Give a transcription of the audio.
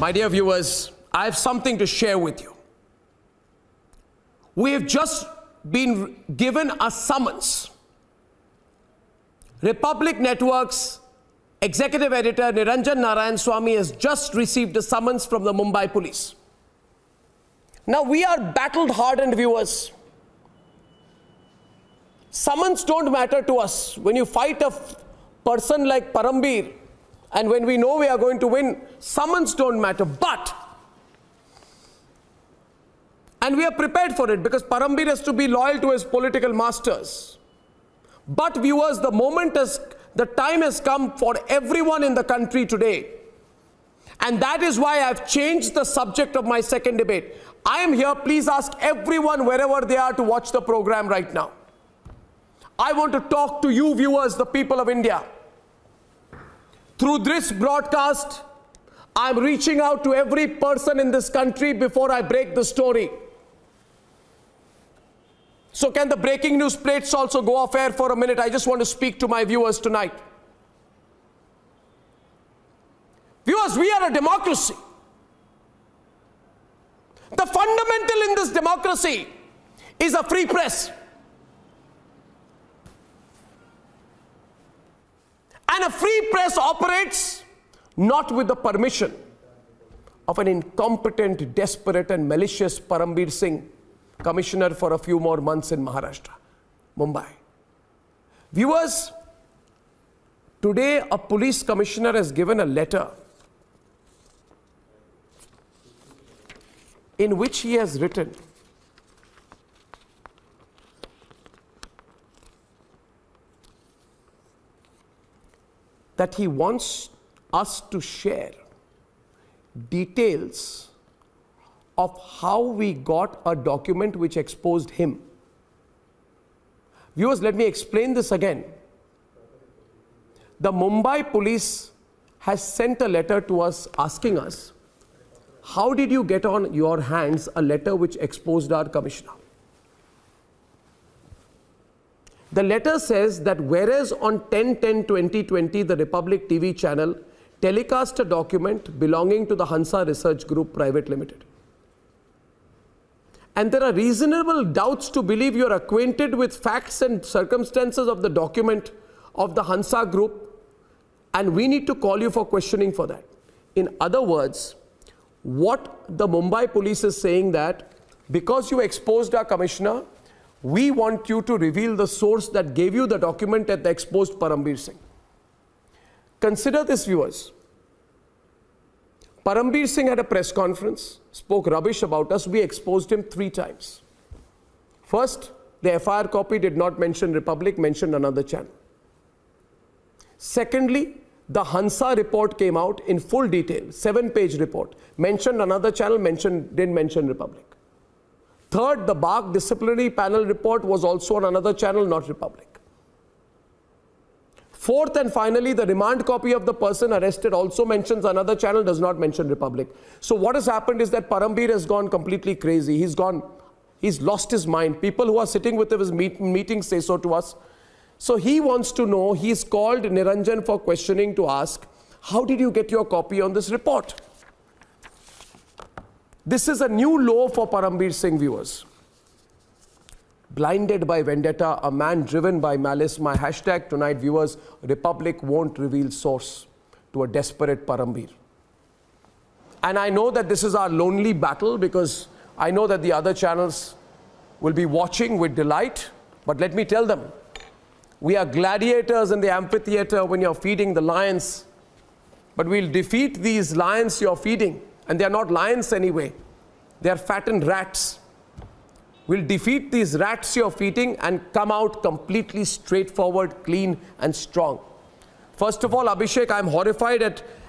My dear viewers, I have something to share with you. We have just been given a summons. Republic Network's executive editor Niranjan Narayan Swamy has just received a summons from the Mumbai police. Now, we are battled hardened viewers. Summons don't matter to us. When you fight a person like Parambir, and when we know we are going to win, summons don't matter. But, and we are prepared for it because Parambir has to be loyal to his political masters. But, viewers, the moment has, the time has come for everyone in the country today. And that is why I've changed the subject of my second debate. I am here, please ask everyone wherever they are to watch the program right now. I want to talk to you viewers, the people of India. Through this broadcast, I'm reaching out to every person in this country before I break the story. So, can the breaking news plates also go off air for a minute? I just want to speak to my viewers tonight. Viewers, we are a democracy. The fundamental in this democracy is a free press. And a free press operates not with the permission of an incompetent, desperate, and malicious Parambir Singh, commissioner for a few more months in Maharashtra, Mumbai. Viewers, today a police commissioner has given a letter in which he has written that he wants us to share details of how we got a document which exposed him. Viewers, let me explain this again. The Mumbai police has sent a letter to us asking us, How did you get on your hands a letter which exposed our commissioner? The letter says that whereas on 10 10 2020, the Republic TV channel telecast a document belonging to the Hansa Research Group Private Limited. And there are reasonable doubts to believe you are acquainted with facts and circumstances of the document of the Hansa Group, and we need to call you for questioning for that. In other words, what the Mumbai police is saying that because you exposed our commissioner, we want you to reveal the source that gave you the document that exposed Parambir Singh. Consider this, viewers. Parambir Singh had a press conference, spoke rubbish about us. We exposed him three times. First, the FIR copy did not mention Republic, mentioned another channel. Secondly, the Hansa report came out in full detail, seven page report, mentioned another channel, mentioned, didn't mention Republic. Third, the Bach disciplinary panel report was also on another channel, not Republic. Fourth and finally, the remand copy of the person arrested also mentions another channel, does not mention Republic. So what has happened is that Parambir has gone completely crazy. He's gone, he's lost his mind. People who are sitting with his meet, meetings say so to us. So he wants to know, he's called Niranjan for questioning to ask, how did you get your copy on this report? This is a new low for Parambir Singh viewers. Blinded by vendetta, a man driven by malice. My hashtag tonight, viewers, Republic won't reveal source to a desperate Parambir. And I know that this is our lonely battle because I know that the other channels will be watching with delight. But let me tell them, we are gladiators in the amphitheater when you're feeding the lions. But we'll defeat these lions you're feeding. And they are not lions anyway. They are fattened rats. We'll defeat these rats you're feeding and come out completely straightforward, clean, and strong. First of all, Abhishek, I'm horrified at